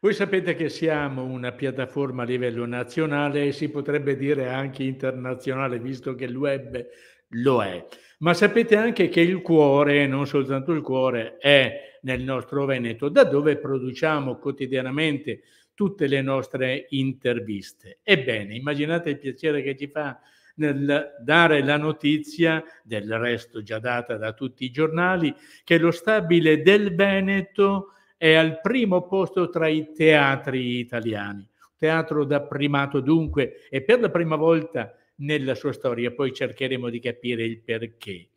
Voi sapete che siamo una piattaforma a livello nazionale e si potrebbe dire anche internazionale, visto che il web lo è. Ma sapete anche che il cuore, non soltanto il cuore, è nel nostro Veneto, da dove produciamo quotidianamente tutte le nostre interviste. Ebbene, immaginate il piacere che ci fa nel dare la notizia, del resto già data da tutti i giornali, che lo stabile del Veneto è al primo posto tra i teatri italiani. Teatro da primato dunque e per la prima volta nella sua storia, poi cercheremo di capire il perché.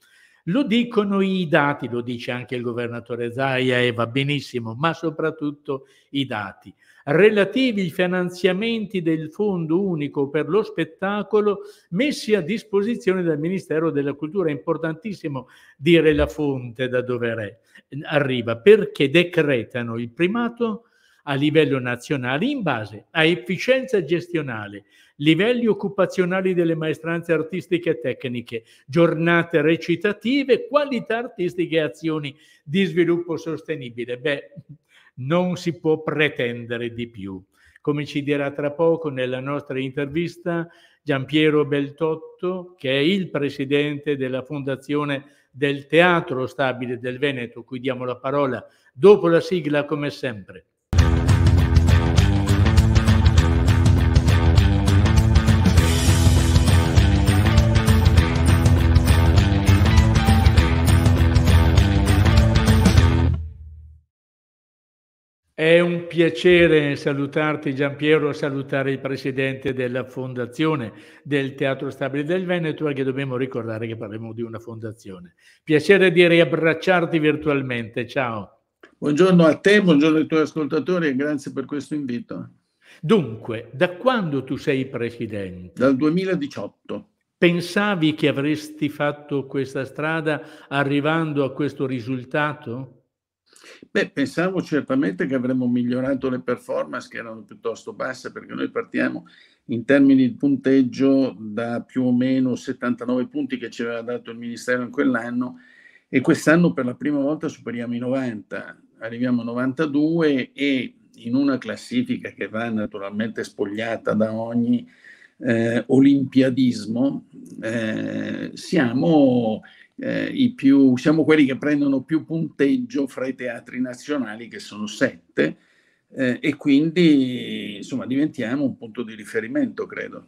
Lo dicono i dati, lo dice anche il governatore Zaia e va benissimo, ma soprattutto i dati relativi ai finanziamenti del Fondo Unico per lo Spettacolo messi a disposizione dal Ministero della Cultura. È importantissimo dire la fonte da dove è, arriva, perché decretano il primato a livello nazionale in base a efficienza gestionale, livelli occupazionali delle maestranze artistiche e tecniche, giornate recitative, qualità artistiche e azioni di sviluppo sostenibile. Beh, non si può pretendere di più. Come ci dirà tra poco nella nostra intervista Giampiero Beltotto, che è il presidente della Fondazione del Teatro Stabile del Veneto, cui diamo la parola dopo la sigla come sempre. È un piacere salutarti Giampiero, salutare il presidente della fondazione del Teatro Stabile del Veneto, perché dobbiamo ricordare che parliamo di una fondazione. Piacere di riabbracciarti virtualmente, ciao. Buongiorno a te, buongiorno ai tuoi ascoltatori e grazie per questo invito. Dunque, da quando tu sei presidente? Dal 2018. Pensavi che avresti fatto questa strada arrivando a questo risultato? Beh, pensavo certamente che avremmo migliorato le performance che erano piuttosto basse perché noi partiamo in termini di punteggio da più o meno 79 punti che ci aveva dato il Ministero in quell'anno e quest'anno per la prima volta superiamo i 90, arriviamo a 92 e in una classifica che va naturalmente spogliata da ogni eh, olimpiadismo, eh, siamo eh, più, siamo quelli che prendono più punteggio fra i teatri nazionali, che sono sette, eh, e quindi insomma diventiamo un punto di riferimento, credo.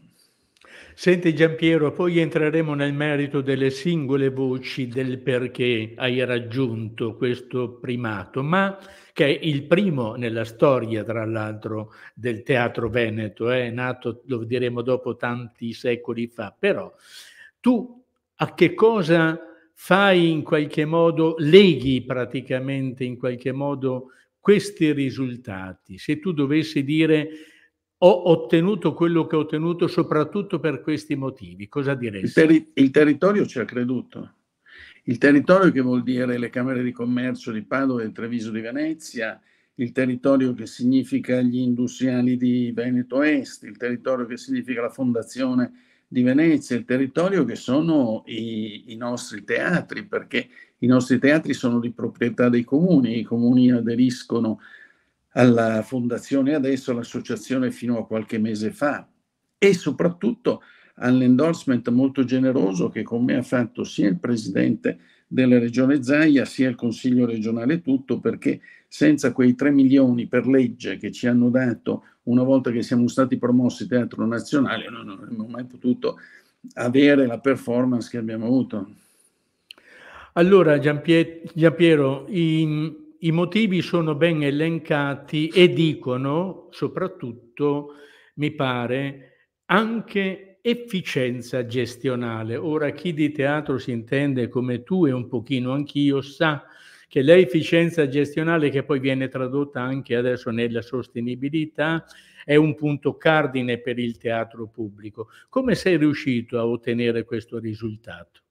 Senti Giampiero, poi entreremo nel merito delle singole voci del perché hai raggiunto questo primato, ma che è il primo nella storia, tra l'altro, del teatro veneto, è eh, nato, lo diremo dopo, tanti secoli fa. Però tu a che cosa fai in qualche modo, leghi praticamente in qualche modo questi risultati. Se tu dovessi dire ho ottenuto quello che ho ottenuto soprattutto per questi motivi, cosa diresti? Il, terri- il territorio ci ha creduto. Il territorio che vuol dire le Camere di Commercio di Padova e Treviso di Venezia, il territorio che significa gli industriali di Veneto Est, il territorio che significa la fondazione di Venezia, il territorio che sono i, i, nostri teatri, perché i nostri teatri sono di proprietà dei comuni, i comuni aderiscono alla fondazione adesso, all'associazione fino a qualche mese fa e soprattutto all'endorsement molto generoso che con me ha fatto sia il presidente della regione Zaia sia il consiglio regionale tutto perché senza quei 3 milioni per legge che ci hanno dato una volta che siamo stati promossi Teatro Nazionale, non avremmo mai potuto avere la performance che abbiamo avuto. Allora Giampiero, i, i motivi sono ben elencati e dicono soprattutto, mi pare, anche efficienza gestionale. Ora chi di teatro si intende come tu e un pochino anch'io sa che l'efficienza gestionale che poi viene tradotta anche adesso nella sostenibilità è un punto cardine per il teatro pubblico. Come sei riuscito a ottenere questo risultato?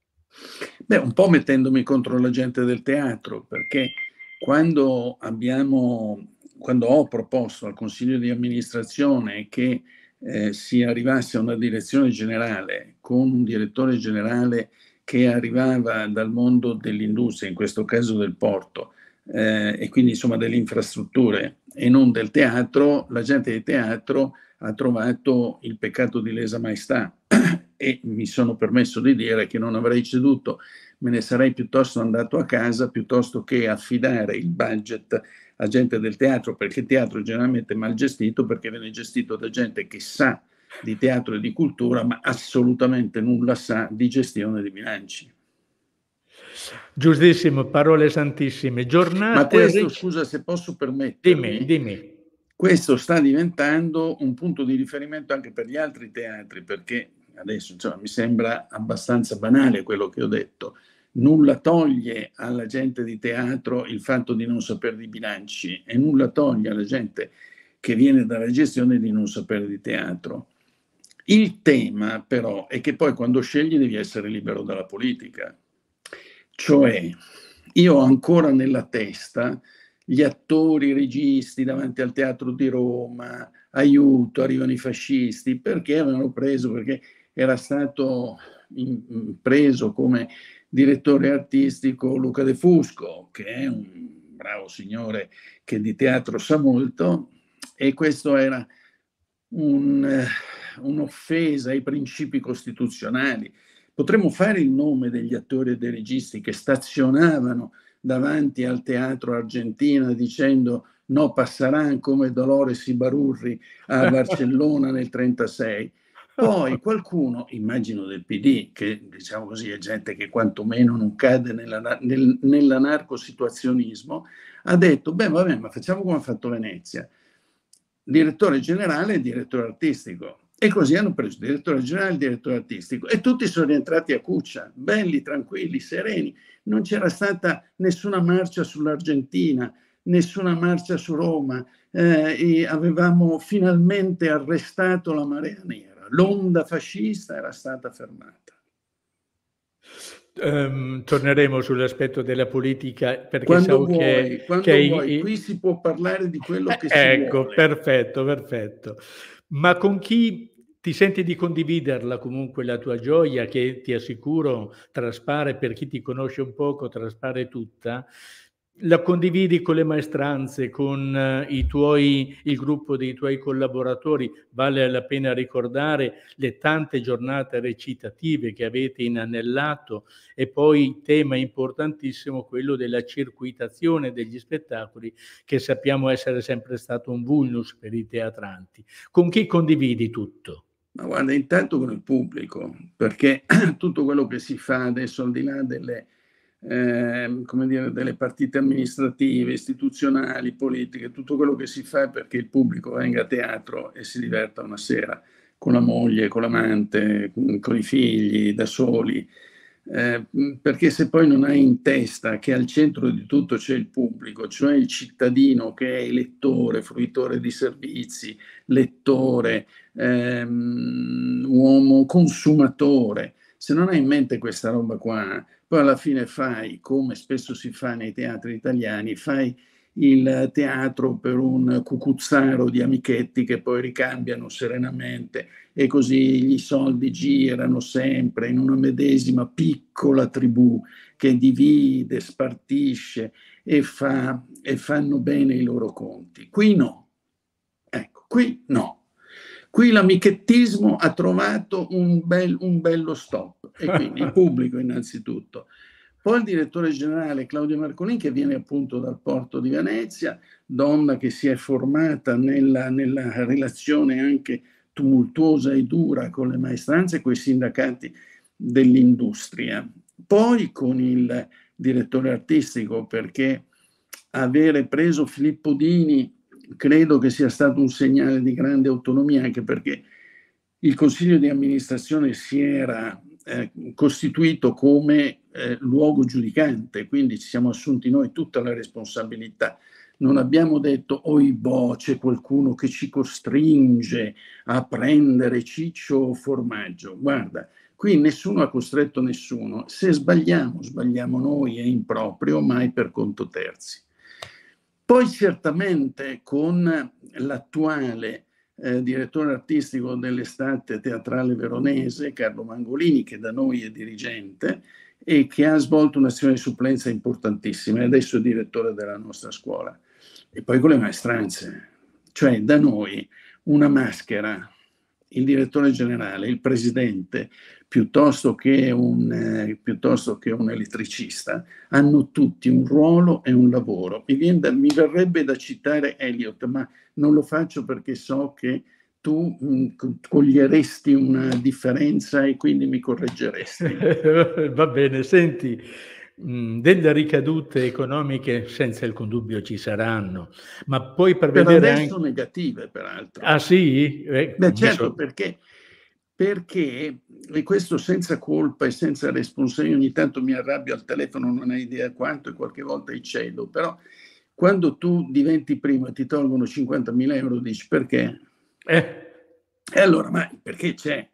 Beh, un po' mettendomi contro la gente del teatro, perché quando, abbiamo, quando ho proposto al Consiglio di amministrazione che eh, si arrivasse a una direzione generale con un direttore generale che arrivava dal mondo dell'industria, in questo caso del porto, eh, e quindi insomma delle infrastrutture e non del teatro, la gente del teatro ha trovato il peccato di lesa maestà e mi sono permesso di dire che non avrei ceduto, me ne sarei piuttosto andato a casa piuttosto che affidare il budget a gente del teatro, perché il teatro è generalmente mal gestito, perché viene gestito da gente che sa di teatro e di cultura, ma assolutamente nulla sa di gestione di bilanci. Giustissimo, parole santissime. Giornate... Ma questo, scusa se posso permettermi, dimmi, dimmi. questo sta diventando un punto di riferimento anche per gli altri teatri, perché adesso insomma, mi sembra abbastanza banale quello che ho detto. Nulla toglie alla gente di teatro il fatto di non sapere di bilanci e nulla toglie alla gente che viene dalla gestione di non sapere di teatro. Il tema però è che poi quando scegli devi essere libero dalla politica. Cioè, io ho ancora nella testa gli attori, i registi davanti al teatro di Roma, aiuto, arrivano i fascisti, perché avevano preso, perché era stato in, mm, preso come direttore artistico Luca De Fusco, che è un bravo signore che di teatro sa molto, e questo era un, eh, un'offesa ai principi costituzionali. Potremmo fare il nome degli attori e dei registi che stazionavano davanti al teatro argentino dicendo no passeranno come Dolores Ibarurri a Barcellona nel 1936. Poi qualcuno, immagino del PD, che diciamo così è gente che quantomeno non cade nella, nel, nell'anarcosituazionismo, ha detto, beh vabbè, ma facciamo come ha fatto Venezia, direttore generale e direttore artistico. E così hanno preso il direttore generale e il direttore artistico. E tutti sono rientrati a cuccia, belli, tranquilli, sereni. Non c'era stata nessuna marcia sull'Argentina, nessuna marcia su Roma. Eh, avevamo finalmente arrestato la marea nera. L'onda fascista era stata fermata. Um, torneremo sull'aspetto della politica perché quando vuoi, che, che vuoi. È... qui si può parlare di quello eh, che si ecco, vuole. perfetto, perfetto. Ma con chi ti senti di condividerla comunque la tua gioia che ti assicuro traspare per chi ti conosce un poco, traspare tutta, la condividi con le maestranze, con eh, tuoi, il gruppo dei tuoi collaboratori, vale la pena ricordare le tante giornate recitative che avete inanellato e poi tema importantissimo quello della circuitazione degli spettacoli che sappiamo essere sempre stato un vulnus per i teatranti. Con chi condividi tutto? Ma guarda, intanto con il pubblico, perché tutto quello che si fa adesso al di là delle Ehm, come dire, delle partite amministrative, istituzionali, politiche, tutto quello che si fa perché il pubblico venga a teatro e si diverta una sera con la moglie, con l'amante, con i figli, da soli. Eh, perché se poi non hai in testa che al centro di tutto c'è il pubblico, cioè il cittadino che è elettore, fruitore di servizi, lettore, ehm, uomo consumatore, se non hai in mente questa roba qua, poi alla fine fai, come spesso si fa nei teatri italiani, fai il teatro per un cucuzzaro di amichetti che poi ricambiano serenamente e così i soldi girano sempre in una medesima piccola tribù che divide, spartisce e, fa, e fanno bene i loro conti. Qui no, ecco, qui no. Qui l'amichettismo ha trovato un, bel, un bello stop e quindi il pubblico innanzitutto. Poi il direttore generale Claudio Marcolin che viene appunto dal porto di Venezia, donna che si è formata nella, nella relazione anche tumultuosa e dura con le maestranze e con i sindacati dell'industria. Poi con il direttore artistico perché avere preso Filippo Dini credo che sia stato un segnale di grande autonomia anche perché il consiglio di amministrazione si era eh, costituito come eh, luogo giudicante, quindi ci siamo assunti noi tutta la responsabilità. Non abbiamo detto, oi boh, c'è qualcuno che ci costringe a prendere ciccio o formaggio. Guarda, qui nessuno ha costretto nessuno. Se sbagliamo, sbagliamo noi, è improprio, mai per conto terzi. Poi certamente con l'attuale eh, direttore artistico dell'estate teatrale veronese, Carlo Mangolini, che da noi è dirigente e che ha svolto un'azione di supplenza importantissima è adesso direttore della nostra scuola. E poi con le maestranze, cioè da noi una maschera, il direttore generale, il presidente, piuttosto che, un, eh, piuttosto che un elettricista, hanno tutti un ruolo e un lavoro. Mi, viene da, mi verrebbe da citare Eliot, ma non lo faccio perché so che tu mh, mm, coglieresti una differenza e quindi mi correggeresti. Va bene, senti, mh, mm, delle ricadute economiche senza alcun dubbio ci saranno, ma poi per, per vedere... Adesso anche... negative, peraltro. Ah sì? Eh, Beh, certo, so... perché perché, e questo senza colpa e senza responsabilità, ogni tanto mi arrabbio al telefono, non hai idea quanto e qualche volta il eccedo, però quando tu diventi primo e ti tolgono 50.000 euro, dici perché? Eh. E allora, ma perché c'è?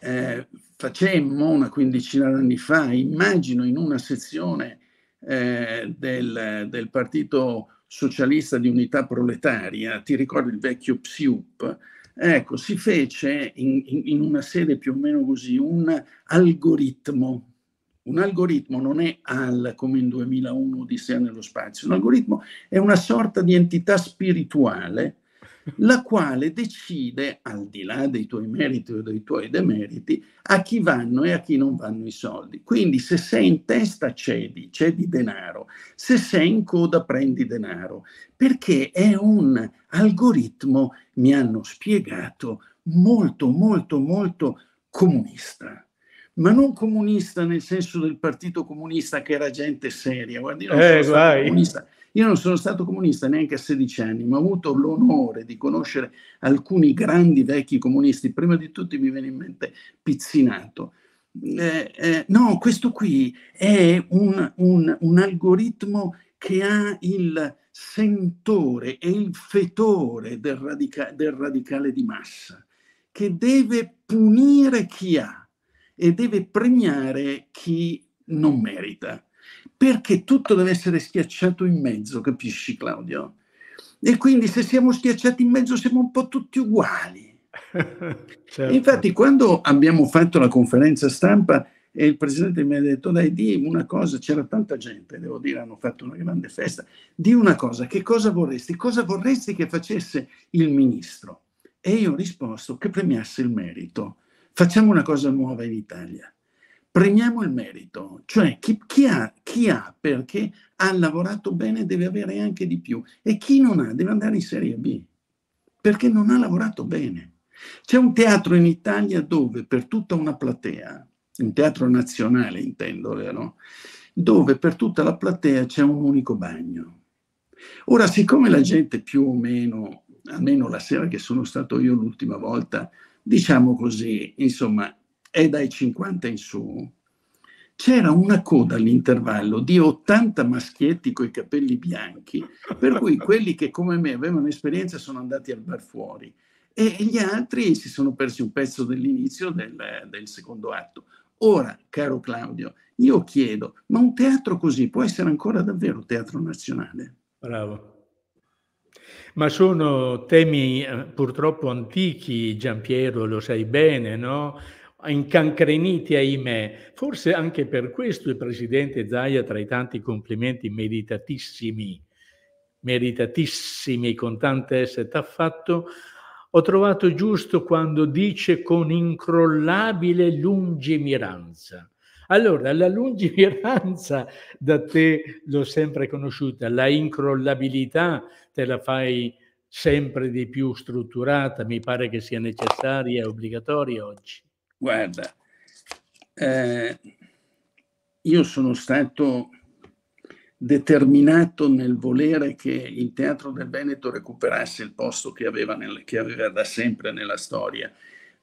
Eh, facemmo una quindicina d'anni fa, immagino in una sezione eh, del, del Partito Socialista di Unità Proletaria, ti ricordi il vecchio PSIUP? Ecco, si fece in, in, in una sede più o meno così un algoritmo. Un algoritmo non è AL come in 2001 Odissea nello spazio, un algoritmo è una sorta di entità spirituale la quale decide, al di là dei tuoi meriti o dei tuoi demeriti, a chi vanno e a chi non vanno i soldi. Quindi se sei in testa cedi, cedi denaro, se sei in coda prendi denaro, perché è un algoritmo, mi hanno spiegato, molto, molto, molto comunista ma non comunista nel senso del partito comunista che era gente seria, guardi, non eh, so comunista, io non sono stato comunista neanche a 16 anni, ma ho avuto l'onore di conoscere alcuni grandi vecchi comunisti. Prima di tutti mi viene in mente Pizzinato. Eh, eh, no, questo qui è un, un, un algoritmo che ha il sentore e il fetore del, radica- del radicale di massa, che deve punire chi ha e deve premiare chi non merita. Perché tutto deve essere schiacciato in mezzo, capisci Claudio? E quindi se siamo schiacciati in mezzo siamo un po' tutti uguali. certo. Infatti quando abbiamo fatto la conferenza stampa e il presidente mi ha detto dai di una cosa, c'era tanta gente, devo dire, hanno fatto una grande festa, di una cosa, che cosa vorresti? Cosa vorresti che facesse il ministro? E io ho risposto che premiasse il merito. Facciamo una cosa nuova in Italia prendiamo il merito, cioè chi, chi, ha, chi, ha, perché ha lavorato bene deve avere anche di più e chi non ha deve andare in Serie B perché non ha lavorato bene. C'è un teatro in Italia dove per tutta una platea, un teatro nazionale intendo, vero? dove per tutta la platea c'è un unico bagno. Ora, siccome la gente più o meno, almeno la sera che sono stato io l'ultima volta, diciamo così, insomma, è dai 50 in su, c'era una coda all'intervallo di 80 maschietti coi capelli bianchi, per cui quelli che come me avevano esperienza sono andati al bar fuori e gli altri si sono persi un pezzo dell'inizio del, del secondo atto. Ora, caro Claudio, io chiedo, ma un teatro così può essere ancora davvero teatro nazionale? Bravo. Ma sono temi eh, purtroppo antichi, Giampiero, lo sai bene, no? incancreniti, ahimè. Forse anche per questo il presidente Zaia, tra i tanti complimenti meritatissimi, meritatissimi con tante S, t'ha fatto, ho trovato giusto quando dice con incrollabile lungimiranza. Allora, la lungimiranza da te l'ho sempre conosciuta, la incrollabilità te la fai sempre di più strutturata, mi pare che sia necessaria e obbligatoria oggi. Guarda, eh, io sono stato determinato nel volere che il Teatro del Veneto recuperasse il posto che aveva, nel, che aveva da sempre nella storia.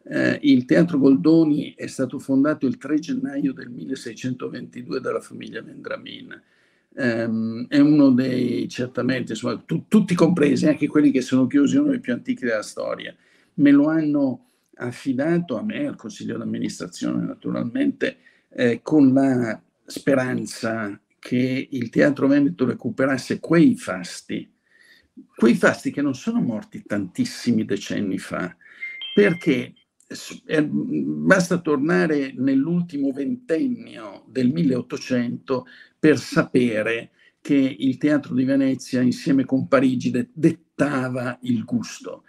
Eh, il Teatro Goldoni è stato fondato il 3 gennaio del 1622 dalla famiglia Vendramin. Um, ehm, è uno dei, certamente, insomma, tu, tutti compresi, anche quelli che sono chiusi, uno dei più antichi della storia. Me lo hanno affidato a me, al Consiglio d'amministrazione naturalmente, eh, con la speranza che il Teatro Veneto recuperasse quei fasti, quei fasti che non sono morti tantissimi decenni fa, perché eh, basta tornare nell'ultimo ventennio del 1800 per sapere che il teatro di Venezia insieme con Parigi dettava il gusto.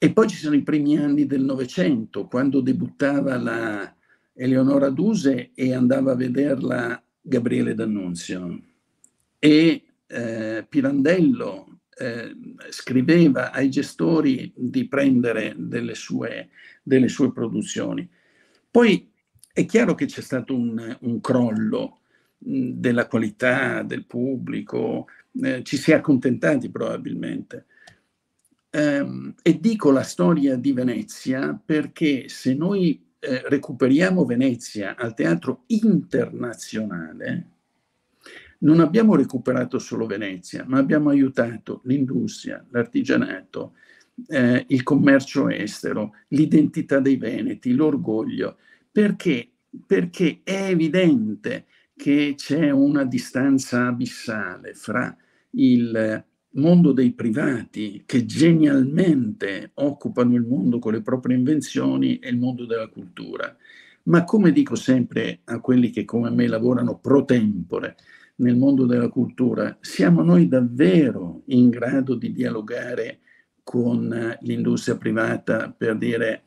E poi ci sono i primi anni del Novecento, quando debuttava la Eleonora Duse e andava a vederla Gabriele D'Annunzio. E eh, Pirandello eh, scriveva ai gestori di prendere delle sue, delle sue, produzioni. Poi è chiaro che c'è stato un, un crollo mh, mm, della qualità del pubblico, eh, ci si è accontentati probabilmente ehm, e dico la storia di Venezia perché se noi eh, recuperiamo Venezia al teatro internazionale, non abbiamo recuperato solo Venezia, ma abbiamo aiutato l'industria, l'artigianato, eh, il commercio estero, l'identità dei Veneti, l'orgoglio, perché, perché è evidente che c'è una distanza abissale fra il, mondo dei privati che genialmente occupano il mondo con le proprie invenzioni e il mondo della cultura. Ma come dico sempre a quelli che come me lavorano pro tempore nel mondo della cultura, siamo noi davvero in grado di dialogare con l'industria privata per dire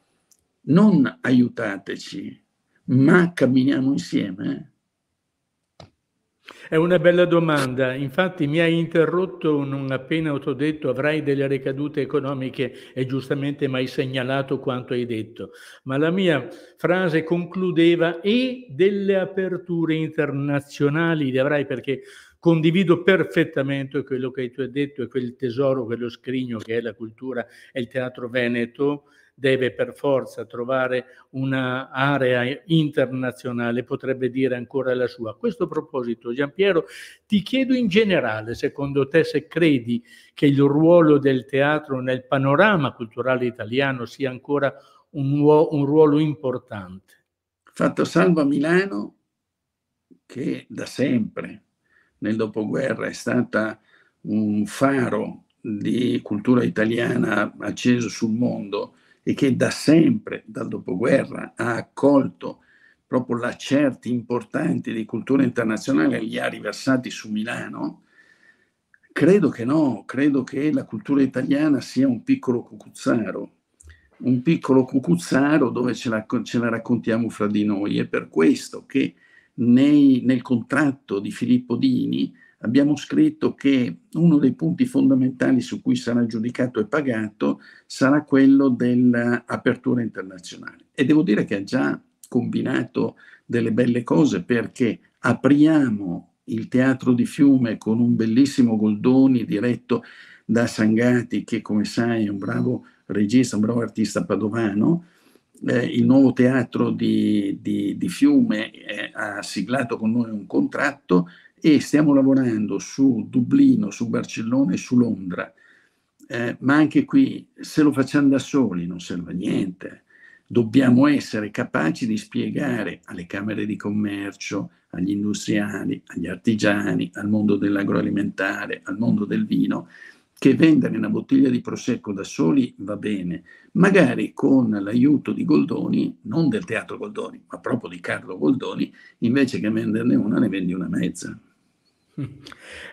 non aiutateci, ma camminiamo insieme? È una bella domanda, infatti mi hai interrotto non appena ho detto avrai delle ricadute economiche e giustamente mi hai segnalato quanto hai detto, ma la mia frase concludeva e delle aperture internazionali le avrai perché condivido perfettamente quello che tu hai detto e quel tesoro, quello scrigno che è la cultura e il teatro veneto deve per forza trovare un'area internazionale, potrebbe dire ancora la sua. A questo proposito, Giampiero, ti chiedo in generale, secondo te, se credi che il ruolo del teatro nel panorama culturale italiano sia ancora un, un ruolo importante. Fatto salvo a Milano, che da sempre nel dopoguerra è stata un faro di cultura italiana acceso sul mondo e che da sempre, dal dopoguerra, ha accolto proprio l'accerti importanti di cultura internazionale e li ha riversati su Milano? Credo che no, credo che la cultura italiana sia un piccolo cucuzzaro, un piccolo cucuzzaro dove ce la, ce la raccontiamo fra di noi. È per questo che nei, nel contratto di Filippo Dini abbiamo scritto che uno dei punti fondamentali su cui sarà giudicato e pagato sarà quello dell'apertura internazionale. E devo dire che ha già combinato delle belle cose perché apriamo il teatro di Fiume con un bellissimo Goldoni diretto da Sangati che come sai è un bravo regista, un bravo artista padovano. Eh, il nuovo teatro di, di, di Fiume eh, ha siglato con noi un contratto e stiamo lavorando su Dublino, su Barcellona e su Londra. Eh, ma anche qui, se lo facciamo da soli, non serve a niente. Dobbiamo essere capaci di spiegare alle camere di commercio, agli industriali, agli artigiani, al mondo dell'agroalimentare, al mondo del vino, che vendere una bottiglia di prosecco da soli va bene, magari con l'aiuto di Goldoni, non del teatro Goldoni, ma proprio di Carlo Goldoni, invece che venderne una ne vendi una mezza.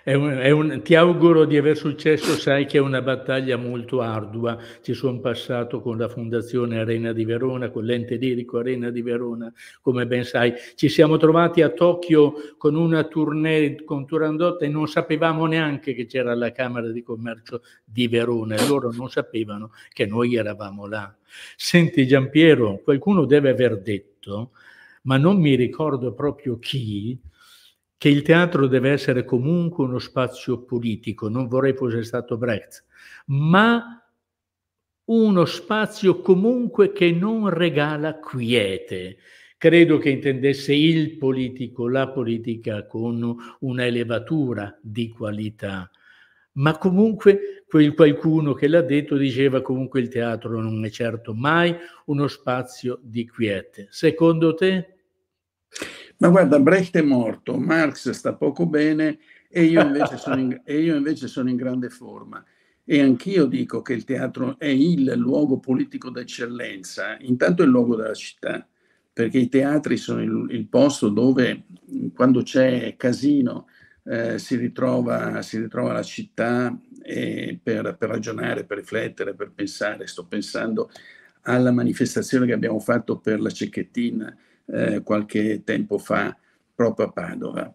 È un, è un, ti auguro di aver successo, sai che è una battaglia molto ardua. Ci sono passato con la Fondazione Arena di Verona, con l'ente lirico Arena di Verona, come ben sai. Ci siamo trovati a Tokyo con una tournée con Turandot e non sapevamo neanche che c'era la Camera di Commercio di Verona e loro non sapevano che noi eravamo là. Senti Giampiero, qualcuno deve aver detto, ma non mi ricordo proprio chi, che il teatro deve essere comunque uno spazio politico, non vorrei fosse stato Brecht, ma uno spazio comunque che non regala quiete. Credo che intendesse il politico, la politica con una elevatura di qualità, ma comunque quel qualcuno che l'ha detto diceva comunque il teatro non è certo mai uno spazio di quiete. Secondo te? Ma guarda, Brecht è morto, Marx sta poco bene e io invece sono in, io invece sono in grande forma. E anch'io dico che il teatro è il luogo politico d'eccellenza, intanto è il luogo della città, perché i teatri sono il, il posto dove quando c'è casino eh, si, ritrova, si, ritrova, la città eh, per, per ragionare, per riflettere, per pensare. Sto pensando alla manifestazione che abbiamo fatto per la Cecchettina eh, qualche tempo fa proprio a Padova.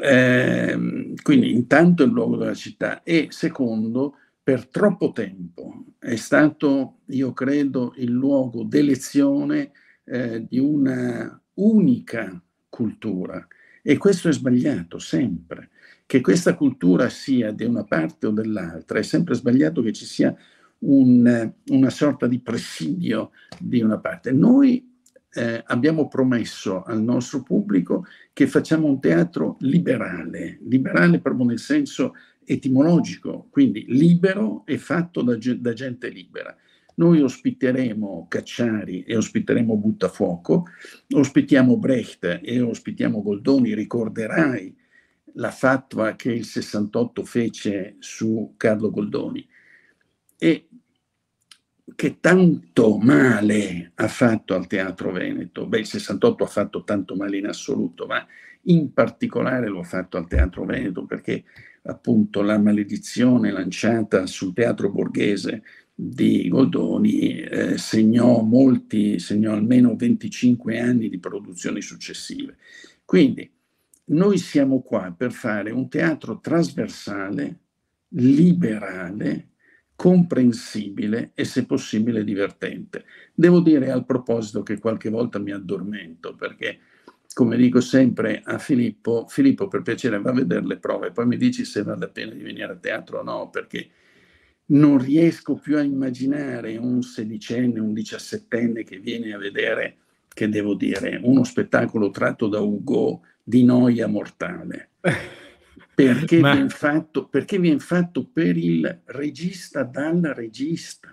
Eh, quindi intanto il luogo della città e secondo per troppo tempo è stato, io credo, il luogo d'elezione eh, di una unica cultura e questo è sbagliato sempre. Che questa cultura sia di una parte o dell'altra è sempre sbagliato che ci sia un, una sorta di presidio di una parte. Noi eh, abbiamo promesso al nostro pubblico che facciamo un teatro liberale, liberale proprio nel senso etimologico, quindi libero e fatto da, da gente libera. Noi ospiteremo Cacciari e ospiteremo Buttafuoco, ospitiamo Brecht e ospitiamo Goldoni, ricorderai la fatwa che il 68 fece su Carlo Goldoni. E che tanto male ha fatto al teatro veneto. Beh, il 68 ha fatto tanto male in assoluto, ma in particolare lo ha fatto al teatro veneto perché appunto la maledizione lanciata sul teatro borghese di Goldoni eh, segnò molti, segnò almeno 25 anni di produzioni successive. Quindi noi siamo qua per fare un teatro trasversale, liberale, comprensibile e se possibile divertente. Devo dire al proposito che qualche volta mi addormento perché come dico sempre a Filippo, Filippo per piacere va a vedere le prove, poi mi dici se vale la pena di venire a teatro o no, perché non riesco più a immaginare un sedicenne, un diciassettenne che viene a vedere, che devo dire, uno spettacolo tratto da Ugo di noia mortale. perché, Ma... viene fatto, perché viene fatto per il regista dalla regista,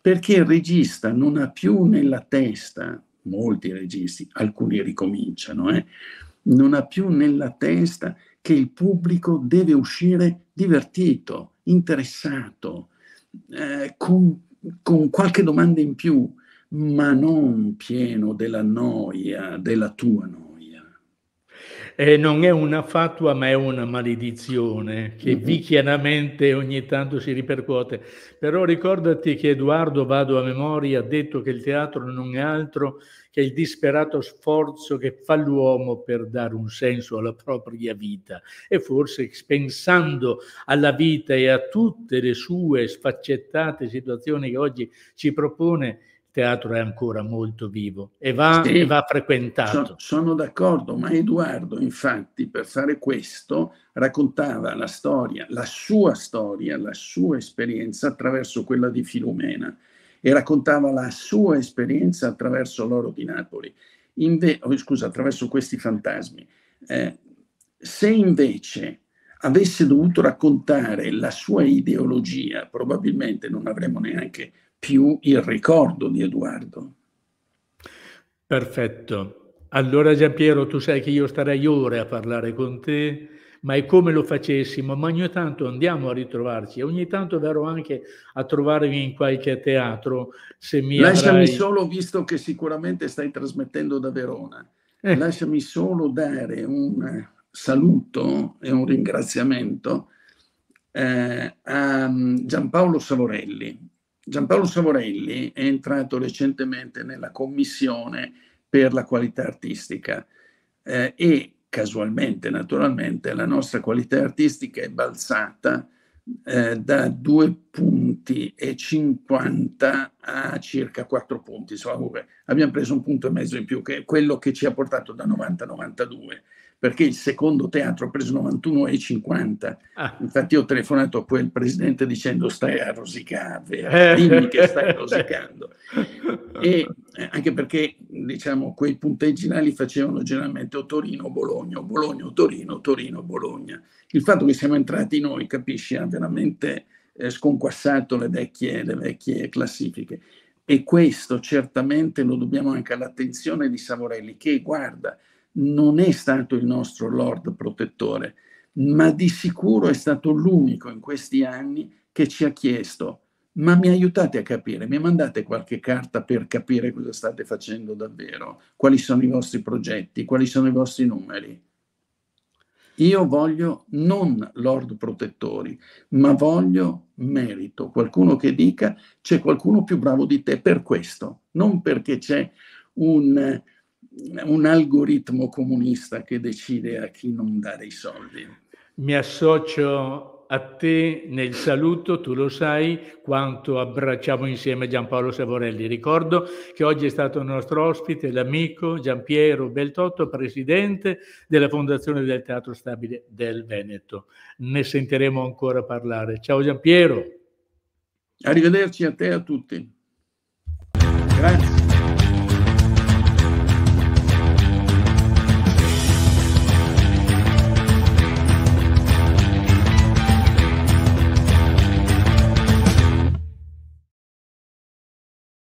perché il regista non ha più nella testa, molti registi, alcuni ricominciano, eh, non ha più nella testa che il pubblico deve uscire divertito, interessato, eh, con, con qualche domanda in più, ma non pieno della noia, della tua noia eh, non è una fatua ma è una maledizione che mm-hmm. vi chiaramente ogni tanto si ripercuote. Però ricordati che Edoardo, vado a memoria, ha detto che il teatro non è altro che il disperato sforzo che fa l'uomo per dare un senso alla propria vita e forse pensando alla vita e a tutte le sue sfaccettate situazioni che oggi ci propone, teatro è ancora molto vivo e va, sì, e va frequentato. Sono, sono d'accordo, ma Edoardo infatti per fare questo raccontava la storia, la sua storia, la sua esperienza attraverso quella di Filomena e raccontava la sua esperienza attraverso l'oro di Napoli, Inve- oh, scusa, attraverso questi fantasmi. Eh, se invece avesse dovuto raccontare la sua ideologia, probabilmente non avremmo neanche più il ricordo di Edoardo. Perfetto. Allora Giampiero, tu sai che io starei ore a parlare con te, ma è come lo facessimo, ma ogni tanto andiamo a ritrovarci, ogni tanto verrò anche a trovarmi in qualche teatro. Se mi Lasciami avrai... solo, visto che sicuramente stai trasmettendo da Verona, eh. lasciami solo dare un saluto e un ringraziamento eh, a mm, Giampaolo Savorelli, Giampaolo Savorelli è entrato recentemente nella commissione per la qualità artistica eh, e casualmente, naturalmente, la nostra qualità artistica è balzata eh, da 2 punti e 50 a circa 4 punti. Insomma, abbiamo preso un punto e mezzo in più, che è quello che ci ha portato da 90 a 92 perché il secondo teatro ha preso 91,50. Ah. Infatti ho telefonato a quel presidente dicendo stai a rosicare, eh, eh. dimmi che stai rosicando. E eh, anche perché diciamo, quei punteggi là li facevano generalmente o Torino-Bologna, o o Bologna-Torino, o Torino-Bologna. o Il fatto che siamo entrati noi, capisci, ha veramente eh, sconquassato le vecchie, le vecchie classifiche. E questo certamente lo dobbiamo anche all'attenzione di Savorelli, che guarda, non è stato il nostro Lord protettore, ma di sicuro è stato l'unico in questi anni che ci ha chiesto, ma mi aiutate a capire, mi mandate qualche carta per capire cosa state facendo davvero, quali sono i vostri progetti, quali sono i vostri numeri. Io voglio non Lord protettori, ma voglio merito, qualcuno che dica c'è qualcuno più bravo di te per questo, non perché c'è un, un algoritmo comunista che decide a chi non dare i soldi. Mi associo a te nel saluto, tu lo sai quanto abbracciamo insieme Giampaolo Savorelli. Ricordo che oggi è stato il nostro ospite l'amico Giampiero Beltotto, presidente della Fondazione del Teatro Stabile del Veneto. Ne sentiremo ancora parlare. Ciao Giampiero. Arrivederci a te e a tutti. Grazie.